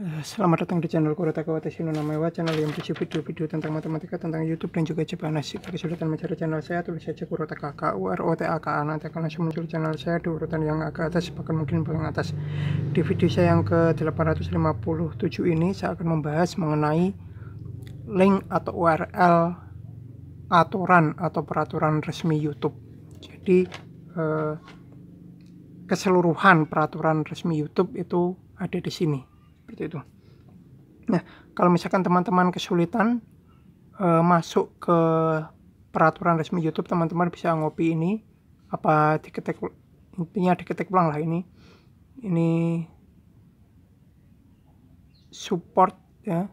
Eh, selamat datang di channel Kurotaka Watashi no Namewa, channel yang berisi video-video tentang matematika, tentang YouTube, dan juga Jepang. Nah, jika kesulitan mencari channel saya, tulis saja Kurotaka, k u r o nanti akan langsung muncul channel saya di urutan yang agak atas, bahkan mungkin paling atas. Di video saya yang ke-857 ini, saya akan membahas mengenai link atau URL aturan atau peraturan resmi YouTube. Jadi, eh, keseluruhan peraturan resmi YouTube itu ada di sini seperti itu nah kalau misalkan teman-teman kesulitan e, masuk ke peraturan resmi YouTube teman-teman bisa ngopi ini apa diketik intinya diketik ulang lah ini ini support ya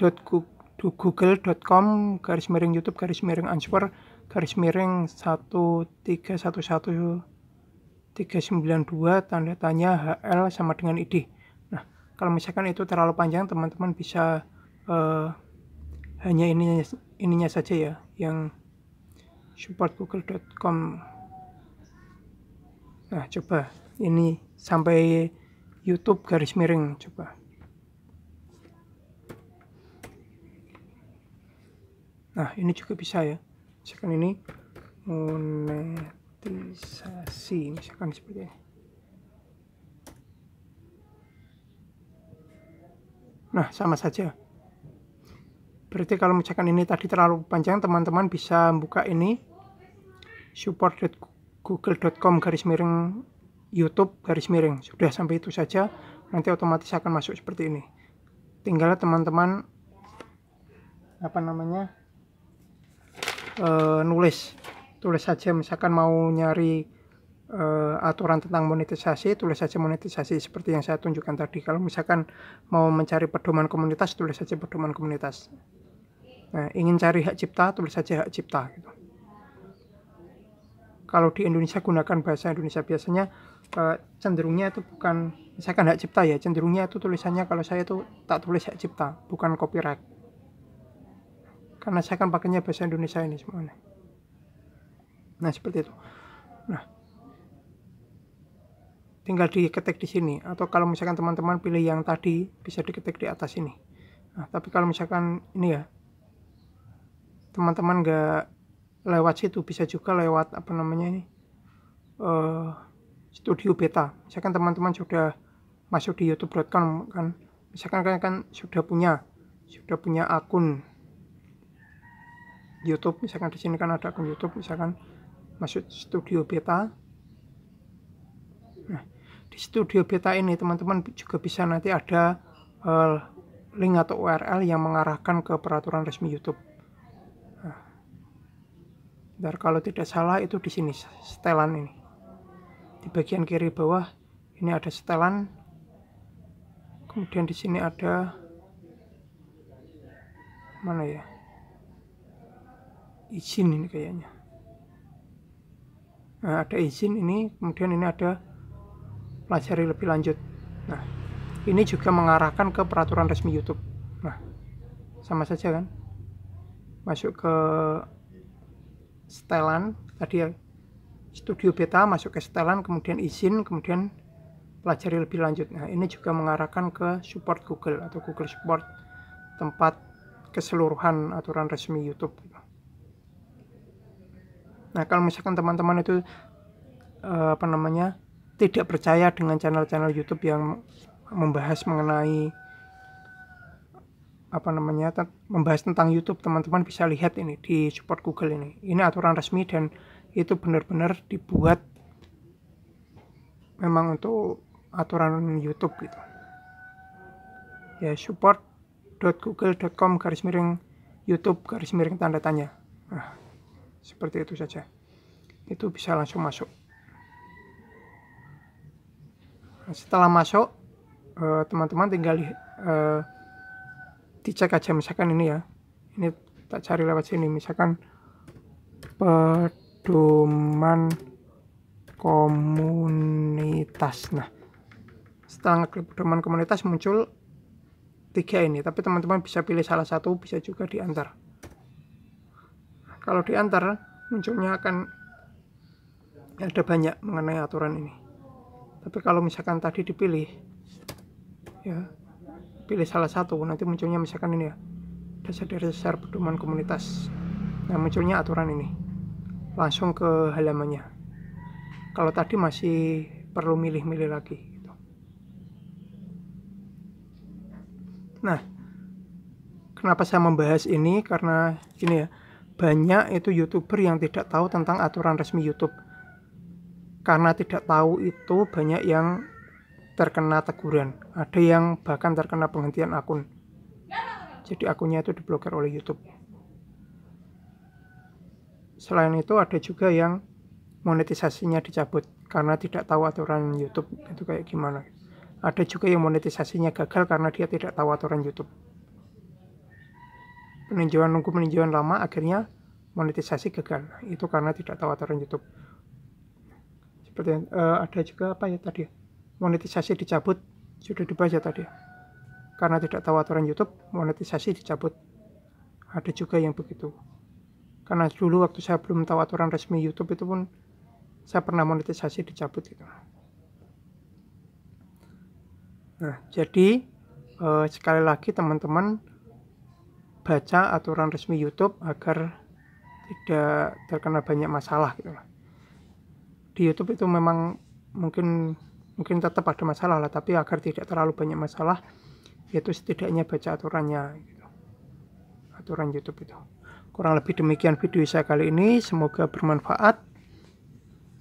google.com garis miring YouTube garis miring answer garis miring dua tanda tanya HL sama dengan ID kalau misalkan itu terlalu panjang teman-teman bisa uh, hanya ininya ininya saja ya yang supportgoogle.com nah coba ini sampai YouTube garis miring coba nah ini juga bisa ya misalkan ini monetisasi misalkan seperti ini Nah, sama saja. Berarti kalau misalkan ini tadi terlalu panjang, teman-teman bisa buka ini support.google.com garis miring YouTube garis miring. Sudah sampai itu saja, nanti otomatis akan masuk seperti ini. Tinggal teman-teman apa namanya? uh, nulis. Tulis saja misalkan mau nyari uh, aturan tentang monetisasi, tulis saja monetisasi seperti yang saya tunjukkan tadi. Kalau misalkan mau mencari pedoman komunitas, tulis saja pedoman komunitas. Nah, ingin cari hak cipta, tulis saja hak cipta. Gitu. Kalau di Indonesia gunakan bahasa Indonesia biasanya uh, cenderungnya itu bukan misalkan hak cipta ya, cenderungnya itu tulisannya kalau saya itu tak tulis hak cipta, bukan copyright. Karena saya kan pakainya bahasa Indonesia ini semuanya. Nah, seperti itu. Nah, tinggal diketik di sini atau kalau misalkan teman-teman pilih yang tadi bisa diketik di atas ini nah tapi kalau misalkan ini ya teman-teman nggak lewat situ bisa juga lewat apa namanya ini uh, studio beta misalkan teman-teman sudah masuk di youtube.com kan misalkan kalian kan sudah punya sudah punya akun YouTube misalkan di sini kan ada akun YouTube misalkan masuk studio beta nah di studio beta ini teman-teman juga bisa nanti ada uh, link atau URL yang mengarahkan ke peraturan resmi YouTube. Nah, ntar kalau tidak salah itu di sini setelan ini. Di bagian kiri bawah ini ada setelan. Kemudian di sini ada mana ya? Izin ini kayaknya. Nah, ada izin ini, kemudian ini ada pelajari lebih lanjut. Nah, ini juga mengarahkan ke peraturan resmi YouTube. Nah, sama saja kan? Masuk ke setelan tadi ya studio beta masuk ke setelan kemudian izin kemudian pelajari lebih lanjut nah ini juga mengarahkan ke support Google atau Google support tempat keseluruhan aturan resmi YouTube nah kalau misalkan teman-teman itu eh, apa namanya tidak percaya dengan channel-channel YouTube yang membahas mengenai apa namanya membahas tentang YouTube teman-teman bisa lihat ini di support Google ini ini aturan resmi dan itu benar-benar dibuat memang untuk aturan YouTube gitu ya support.google.com garis miring YouTube garis miring tanda tanya nah, seperti itu saja itu bisa langsung masuk setelah masuk eh, teman-teman uh, tinggal uh, dicek aja misalkan ini ya ini tak cari lewat sini misalkan pedoman komunitas nah setelah ngeklik pedoman komunitas muncul tiga ini tapi teman-teman bisa pilih salah satu bisa juga diantar kalau diantar munculnya akan ya, ada banyak mengenai aturan ini tapi kalau misalkan tadi dipilih ya pilih salah satu nanti munculnya misalkan ini ya dasar dasar pedoman komunitas nah munculnya aturan ini langsung ke halamannya kalau tadi masih perlu milih-milih lagi gitu. nah kenapa saya membahas ini karena ini ya banyak itu youtuber yang tidak tahu tentang aturan resmi YouTube karena tidak tahu itu banyak yang terkena teguran ada yang bahkan terkena penghentian akun jadi akunnya itu diblokir oleh YouTube selain itu ada juga yang monetisasinya dicabut karena tidak tahu aturan YouTube itu kayak gimana ada juga yang monetisasinya gagal karena dia tidak tahu aturan YouTube peninjauan nunggu peninjauan lama akhirnya monetisasi gagal itu karena tidak tahu aturan YouTube pertanyaan uh, eh, ada juga apa ya tadi ya? monetisasi dicabut sudah ya tadi karena tidak tahu aturan YouTube monetisasi dicabut ada juga yang begitu karena dulu waktu saya belum tahu aturan resmi YouTube itu pun saya pernah monetisasi dicabut gitu nah jadi uh, sekali lagi teman-teman baca aturan resmi YouTube agar tidak terkena banyak masalah gitu lah di YouTube itu memang mungkin mungkin tetap ada masalah lah tapi agar tidak terlalu banyak masalah yaitu setidaknya baca aturannya gitu. aturan YouTube itu kurang lebih demikian video saya kali ini semoga bermanfaat